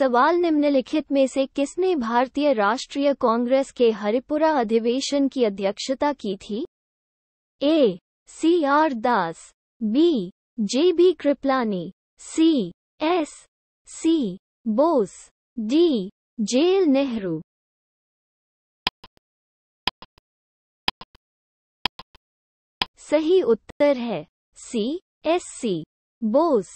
सवाल निम्नलिखित में से किसने भारतीय राष्ट्रीय कांग्रेस के हरिपुरा अधिवेशन की अध्यक्षता की थी A C R Das B J B Kripalani C S C Bose D J L Nehru सही उत्तर है सी एस सी बोस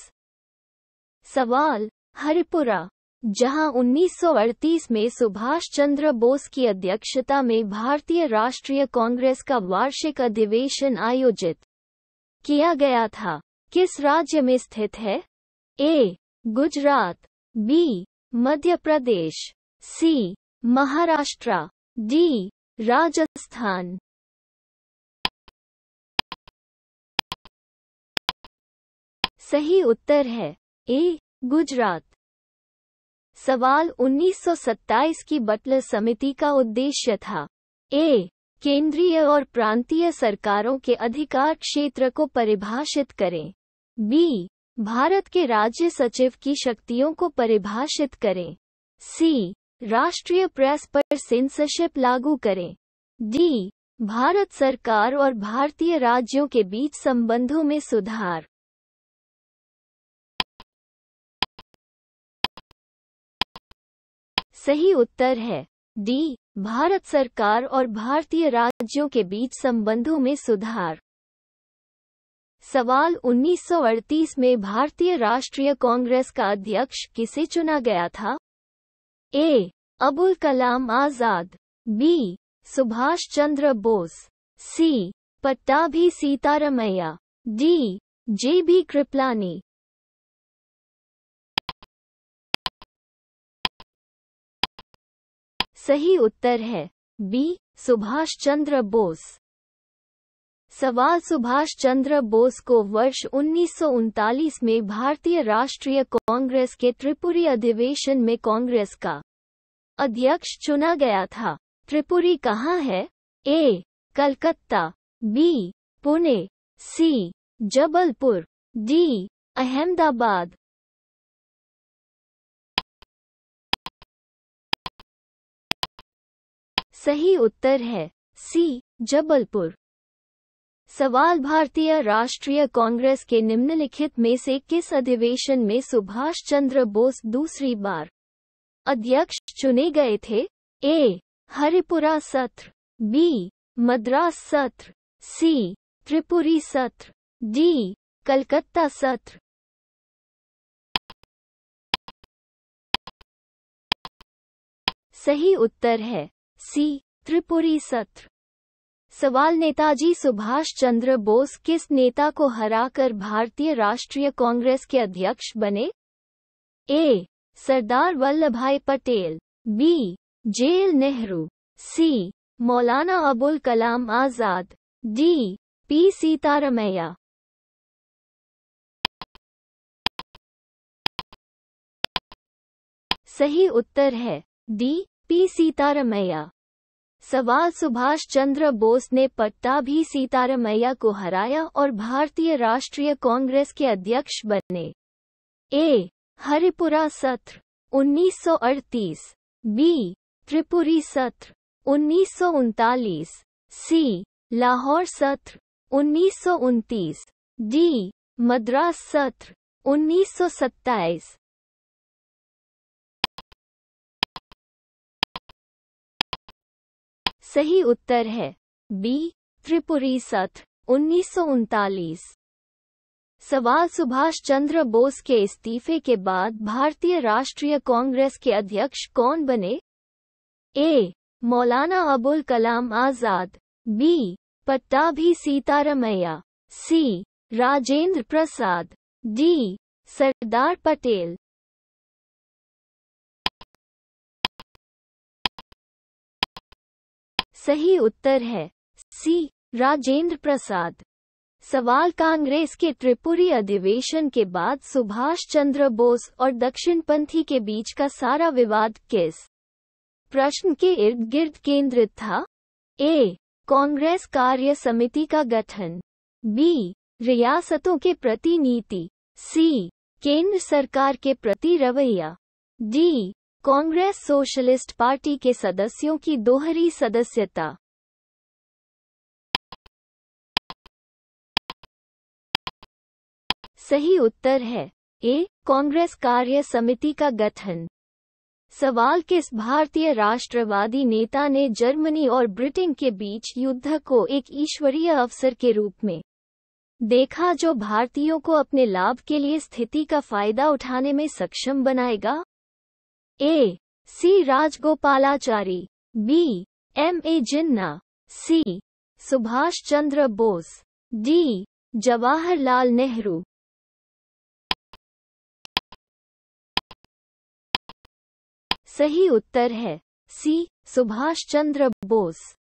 सवाल हरिपुरा जहां 1938 में सुभाष चंद्र बोस की अध्यक्षता में भारतीय राष्ट्रीय कांग्रेस का वार्षिक अधिवेशन आयोजित किया गया था किस राज्य में स्थित है A Gujarat B Madhya Pradesh C Maharashtra D Rajasthan सही उत्तर है ए गुजरात सवाल 1927 की बटलर समिति का उद्देश्य था ए केंद्रीय और प्रांतीय सरकारों के अधिकार क्षेत्र को परिभाषित करें बी भारत के राज्य सचिव की शक्तियों को परिभाषित करें सी राष्ट्रीय प्रेस पर सेंसरशिप लागू करें डी भारत सरकार और भारतीय राज्यों के बीच संबंधों में सुधार सही उत्तर है डी भारत सरकार और भारतीय राज्यों के बीच संबंधों में सुधार सवाल 1938 में भारतीय राष्ट्रीय कांग्रेस का अध्यक्ष किसे चुना गया था A Abul Kalam Azad B Subhash Chandra Bose C Pattabhi Sitaramayya D J B Kripalani सही उत्तर है बी सुभाष चंद्र बोस सवाल सुभाष चंद्र बोस को वर्ष उन्नीस में भारतीय राष्ट्रीय कांग्रेस के त्रिपुरी अधिवेशन में कांग्रेस का अध्यक्ष चुना गया था त्रिपुरी कहाँ है A Calcutta B Pune C Jabalpur D Ahmedabad सही उत्तर है सी जबलपुर सवाल भारतीय राष्ट्रीय कांग्रेस के निम्नलिखित में से किस अधिवेशन में सुभाष चंद्र बोस दूसरी बार अध्यक्ष चुने गए थे ए हरिपुरा सत्र बी मद्रास सत्र सी त्रिपुरी सत्र डी कलकत्ता सत्र सही उत्तर है सी त्रिपुरी सत्र सवाल नेताजी सुभाष चंद्र बोस किस नेता को हराकर भारतीय राष्ट्रीय कांग्रेस के अध्यक्ष बने ए Sardar Vallabh Bhai Patel B J L Nehru C Maulana Abul Kalam Azad D P Sitaramayya सही उत्तर है डी पी सीतारमैया सवाल सुभाष चंद्र बोस ने पट्टा भी सीतारमैया को हराया और भारतीय राष्ट्रीय कांग्रेस के अध्यक्ष बने ए हरिपुरा सत्र 1938 बी त्रिपुरी सत्र उन्नीस सी लाहौर सत्र उन्नीस डी मद्रास सत्र उन्नीस सही उत्तर है बी त्रिपुरी सत उन्नीस सवाल सुभाष चंद्र बोस के इस्तीफे के बाद भारतीय राष्ट्रीय कांग्रेस के अध्यक्ष कौन बने A Maulana Abul Kalam Azad B Pattabhi Sitaramayya C Rajendra Prasad D Sardar Patel सही उत्तर है सी राजेंद्र प्रसाद सवाल कांग्रेस के त्रिपुरी अधिवेशन के बाद सुभाष चंद्र बोस और दक्षिणपंथी के बीच का सारा विवाद किस प्रश्न के इर्द गिर्द केंद्रित था ए कांग्रेस कार्य समिति का गठन बी रियासतों के प्रति नीति सी केंद्र सरकार के प्रति रवैया डी कांग्रेस सोशलिस्ट पार्टी के सदस्यों की दोहरी सदस्यता सही उत्तर है ए कांग्रेस कार्य समिति का गठन सवाल किस भारतीय राष्ट्रवादी नेता ने जर्मनी और ब्रिटेन के बीच युद्ध को एक ईश्वरीय अवसर के रूप में देखा जो भारतीयों को अपने लाभ के लिए स्थिति का फायदा उठाने में सक्षम बनाएगा A C Rajagopalachari B M A Jinnah C Subhash Chandra Bose D Jawaharlal Nehru सही उत्तर है सी सुभाष चंद्र बोस